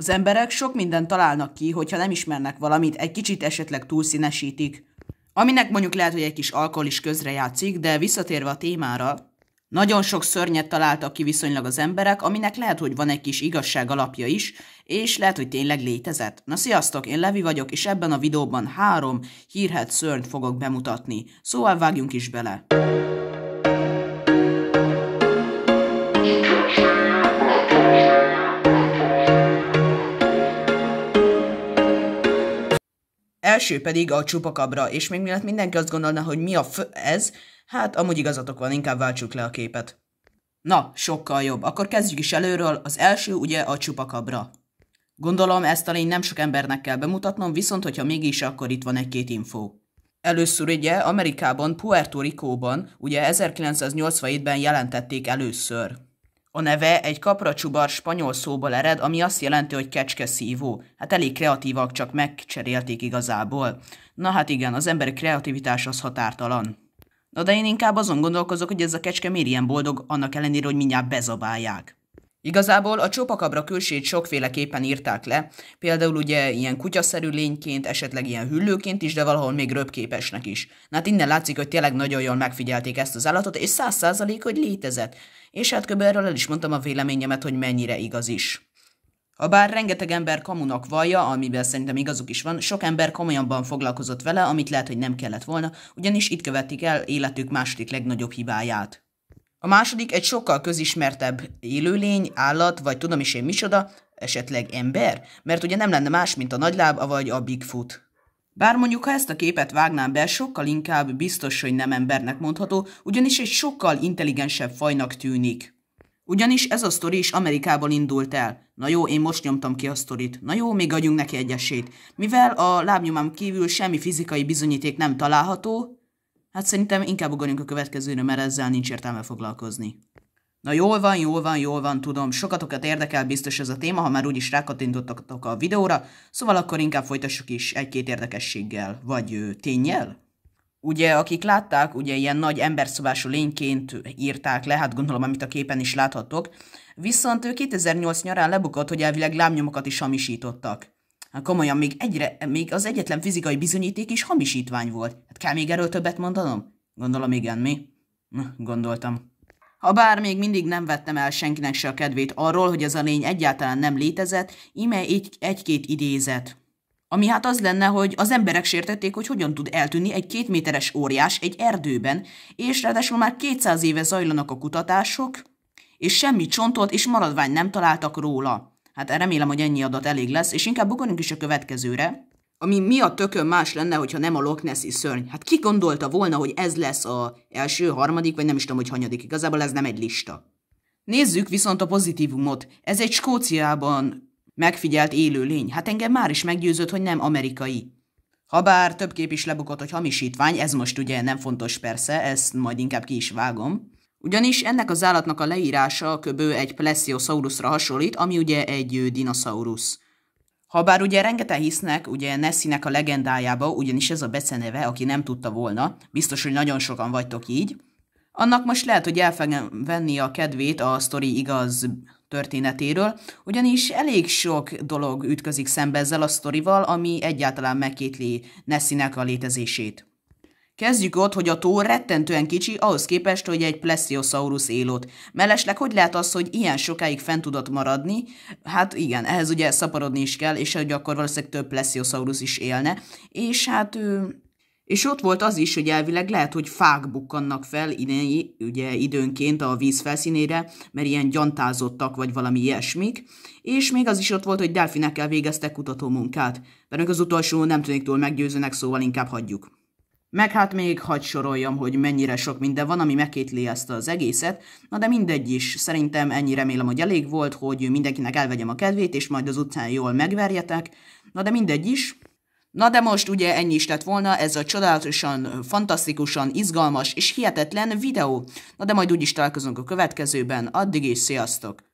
Az emberek sok mindent találnak ki, hogyha nem ismernek valamit, egy kicsit esetleg túlszínesítik. Aminek mondjuk lehet, hogy egy kis alkohol is közrejátszik, de visszatérve a témára, nagyon sok szörnyet találtak ki viszonylag az emberek, aminek lehet, hogy van egy kis igazság alapja is, és lehet, hogy tényleg létezett. Na sziasztok, én Levi vagyok, és ebben a videóban három hírhet szörnyt fogok bemutatni. Szóval vágjunk is bele! első pedig a csupakabra, és még mielőtt mindenki azt gondolna, hogy mi a f ez, hát amúgy igazatok van, inkább váltsuk le a képet. Na, sokkal jobb. Akkor kezdjük is előről, az első ugye a csupakabra. Gondolom ezt a lény nem sok embernek kell bemutatnom, viszont hogyha mégis, akkor itt van egy-két info. Először ugye Amerikában, Puerto Rico-ban ugye 1987-ben jelentették először. A neve egy kapracsubar spanyol szóból ered, ami azt jelenti, hogy kecske szívó. Hát elég kreatívak, csak megcserélték igazából. Na hát igen, az ember kreativitás az határtalan. Na de én inkább azon gondolkozok, hogy ez a kecske miért ilyen boldog, annak ellenére, hogy mindjárt bezabálják. Igazából a csópakabra külsét sokféleképpen írták le, például ugye ilyen kutyaszerű lényként, esetleg ilyen hüllőként is, de valahol még röpképesnek is. Na hát innen látszik, hogy tényleg nagyon jól megfigyelték ezt az állatot, és száz százalék, hogy létezett. És hát köbben erről el is mondtam a véleményemet, hogy mennyire igaz is. Habár rengeteg ember kamunak vallja, amiben szerintem igazuk is van, sok ember komolyabban foglalkozott vele, amit lehet, hogy nem kellett volna, ugyanis itt követik el életük második legnagyobb hibáját. A második egy sokkal közismertebb élőlény, állat, vagy tudom is én micsoda, esetleg ember, mert ugye nem lenne más, mint a nagyláb, vagy a Bigfoot. Bár mondjuk, ha ezt a képet vágnám be, sokkal inkább biztos, hogy nem embernek mondható, ugyanis egy sokkal intelligensebb fajnak tűnik. Ugyanis ez a sztori is Amerikában indult el. Na jó, én most nyomtam ki a sztorit. Na jó, még adjunk neki egy esélyt. Mivel a lábnyomám kívül semmi fizikai bizonyíték nem található, Hát szerintem inkább ugorjunk a következőre, mert ezzel nincs értelme foglalkozni. Na jól van, jól van, jól van, tudom, sokatokat érdekel biztos ez a téma, ha már úgyis rákatintottak a videóra, szóval akkor inkább folytassuk is egy-két érdekességgel, vagy ö, tényjel? Ugye, akik látták, ugye ilyen nagy emberszobású lényként írták le, hát gondolom, amit a képen is láthattok, viszont ő 2008 nyarán lebukott, hogy elvileg lábnyomokat is hamisítottak. Hát komolyan, még, egyre, még az egyetlen fizikai bizonyíték is hamisítvány volt. Hát kell még erről többet mondanom? Gondolom igen, mi? Hm, gondoltam. Habár még mindig nem vettem el senkinek se a kedvét arról, hogy ez a lény egyáltalán nem létezett, íme egy- egy-két idézet. Ami hát az lenne, hogy az emberek sértették, hogy hogyan tud eltűnni egy két méteres óriás egy erdőben, és ráadásul már 200 éve zajlanak a kutatások, és semmi csontot és maradvány nem találtak róla. Hát remélem, hogy ennyi adat elég lesz, és inkább ugorjunk is a következőre, ami mi a tökön más lenne, hogyha nem a Loch Nessi szörny? Hát ki gondolta volna, hogy ez lesz a első, harmadik, vagy nem is tudom, hogy hanyadik. Igazából ez nem egy lista. Nézzük viszont a pozitívumot. Ez egy Skóciában megfigyelt élő lény. Hát engem már is meggyőzött, hogy nem amerikai. Habár több kép is lebukott, hogy hamisítvány, ez most ugye nem fontos persze, ezt majd inkább ki is vágom. Ugyanis ennek az állatnak a leírása köbő egy plesiosaurusra hasonlít, ami ugye egy dinoszaurusz. Habár ugye rengeteg hisznek, ugye Nessinek a legendájába, ugyanis ez a beceneve, aki nem tudta volna, biztos, hogy nagyon sokan vagytok így, annak most lehet, hogy el fogom venni a kedvét a sztori igaz történetéről, ugyanis elég sok dolog ütközik szembe ezzel a sztorival, ami egyáltalán megkétli Nessinek a létezését. Kezdjük ott, hogy a tó rettentően kicsi ahhoz képest, hogy egy plesiosaurus élott. Mellesleg hogy lehet az, hogy ilyen sokáig fent tudott maradni? Hát igen, ehhez ugye szaporodni is kell, és hogy akkor valószínűleg több plesiosaurus is élne. És hát ő... És ott volt az is, hogy elvileg lehet, hogy fák bukkannak fel idei, ugye időnként a víz felszínére, mert ilyen gyantázottak, vagy valami ilyesmik. És még az is ott volt, hogy delfinekkel végeztek kutatómunkát. Mert az utolsó nem tűnik túl meggyőzőnek, szóval inkább hagyjuk. Meg hát még hagy soroljam, hogy mennyire sok minden van, ami megkétli ezt az egészet, na de mindegy is, szerintem ennyi remélem, hogy elég volt, hogy mindenkinek elvegyem a kedvét, és majd az utcán jól megverjetek, na de mindegy is. Na de most ugye ennyi is lett volna, ez a csodálatosan, fantasztikusan, izgalmas és hihetetlen videó. Na de majd úgyis találkozunk a következőben, addig is sziasztok!